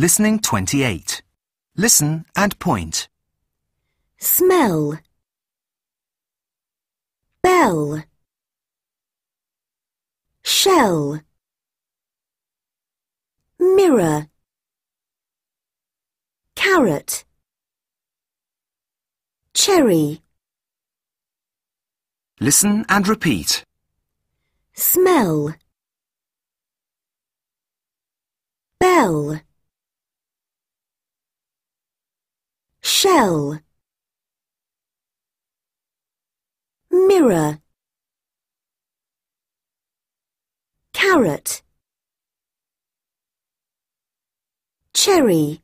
Listening 28. Listen and point. Smell. Bell. Shell. Mirror. Carrot. Cherry. Listen and repeat. Smell. Bell. shell mirror carrot cherry